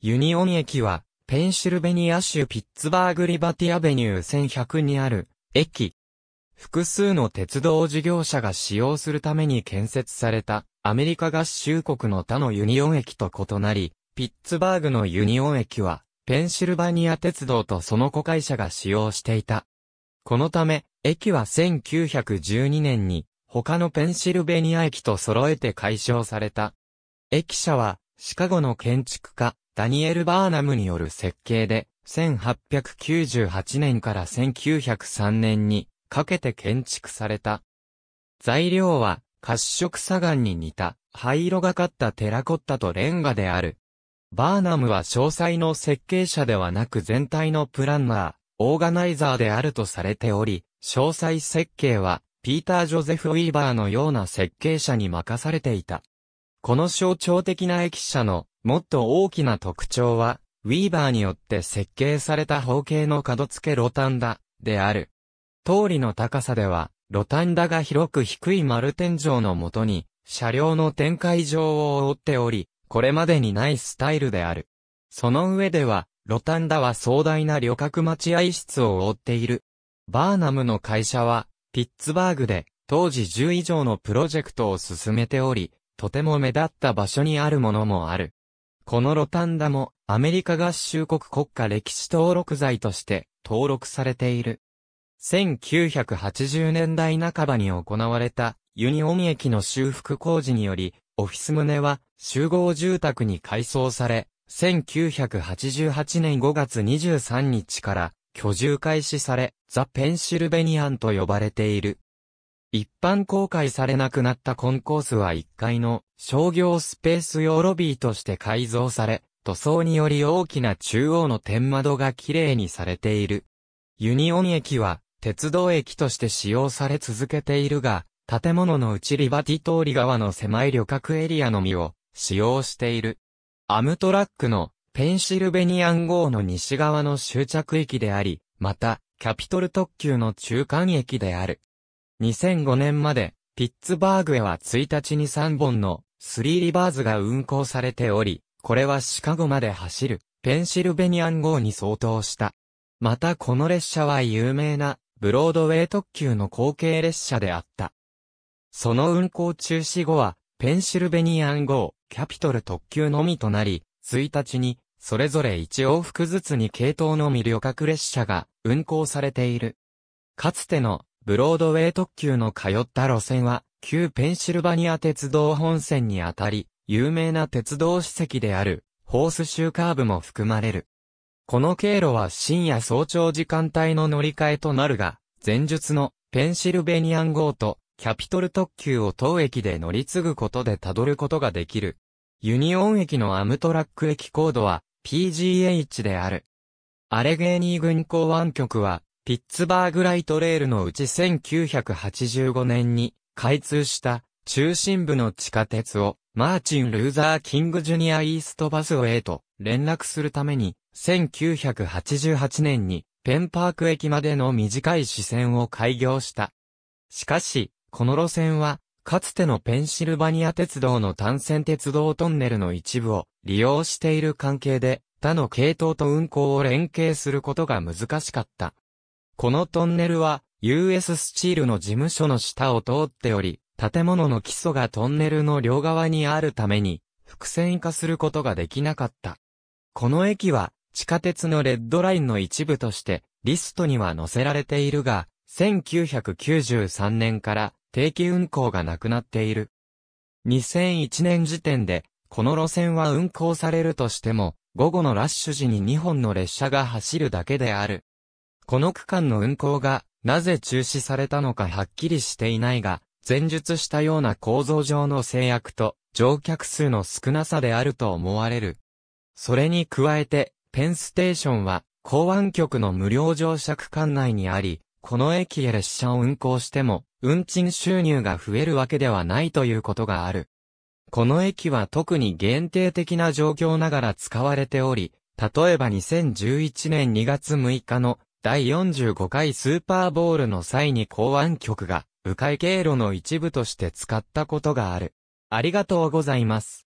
ユニオン駅は、ペンシルベニア州ピッツバーグリバティアベニュー1100にある、駅。複数の鉄道事業者が使用するために建設された、アメリカ合衆国の他のユニオン駅と異なり、ピッツバーグのユニオン駅は、ペンシルバニア鉄道とその子会社が使用していた。このため、駅は1912年に、他のペンシルベニア駅と揃えて解消された。駅舎は、シカゴの建築家、ダニエル・バーナムによる設計で、1898年から1903年にかけて建築された。材料は、褐色砂岩に似た、灰色がかったテラコッタとレンガである。バーナムは詳細の設計者ではなく全体のプランナー、オーガナイザーであるとされており、詳細設計は、ピーター・ジョゼフ・ウィーバーのような設計者に任されていた。この象徴的な駅舎のもっと大きな特徴は、ウィーバーによって設計された方形の角付けロタンダ、である。通りの高さでは、ロタンダが広く低い丸天井のもとに、車両の展開場を覆っており、これまでにないスタイルである。その上では、ロタンダは壮大な旅客待合室を覆っている。バーナムの会社は、ピッツバーグで、当時10以上のプロジェクトを進めており、とても目立った場所にあるものもある。このロタンダもアメリカ合衆国国家歴史登録財として登録されている。1980年代半ばに行われたユニオン駅の修復工事により、オフィス棟は集合住宅に改装され、1988年5月23日から居住開始され、ザ・ペンシルベニアンと呼ばれている。一般公開されなくなったコンコースは1階の商業スペース用ロビーとして改造され、塗装により大きな中央の天窓がきれいにされている。ユニオン駅は鉄道駅として使用され続けているが、建物の内リバティ通り側の狭い旅客エリアのみを使用している。アムトラックのペンシルベニアン号の西側の終着駅であり、また、キャピトル特急の中間駅である。2005年まで、ピッツバーグへは1日に3本のスリーリバーズが運行されており、これはシカゴまで走るペンシルベニアン号に相当した。またこの列車は有名なブロードウェイ特急の後継列車であった。その運行中止後はペンシルベニアン号、キャピトル特急のみとなり、1日にそれぞれ1往復ずつに系統のみ旅客列車が運行されている。かつてのブロードウェイ特急の通った路線は、旧ペンシルバニア鉄道本線にあたり、有名な鉄道史跡である、ホースシューカーブも含まれる。この経路は深夜早朝時間帯の乗り換えとなるが、前述のペンシルベニアン号とキャピトル特急を当駅で乗り継ぐことでたどることができる。ユニオン駅のアムトラック駅コードは PGH である。アレゲーニー軍港湾局はピッツバーグライトレールのうち1985年に開通した中心部の地下鉄をマーチン・ルーザー・キング・ジュニア・イーストバスウェイと連絡するために1988年にペンパーク駅までの短い支線を開業した。しかし、この路線は、かつてのペンシルバニア鉄道の単線鉄道トンネルの一部を利用している関係で、他の系統と運行を連携することが難しかった。このトンネルは US スチールの事務所の下を通っており、建物の基礎がトンネルの両側にあるために、複線化することができなかった。この駅は、地下鉄のレッドラインの一部として、リストには載せられているが、1993年から定期運行がなくなっている。2001年時点で、この路線は運行されるとしても、午後のラッシュ時に2本の列車が走るだけである。この区間の運行が、なぜ中止されたのかはっきりしていないが、前述したような構造上の制約と、乗客数の少なさであると思われる。それに加えて、ペンステーションは、港湾局の無料乗車区間内にあり、この駅へ列車を運行しても、運賃収入が増えるわけではないということがある。この駅は特に限定的な状況ながら使われており、例えば2011年2月6日の第45回スーパーボールの際に公安局が迂回経路の一部として使ったことがある。ありがとうございます。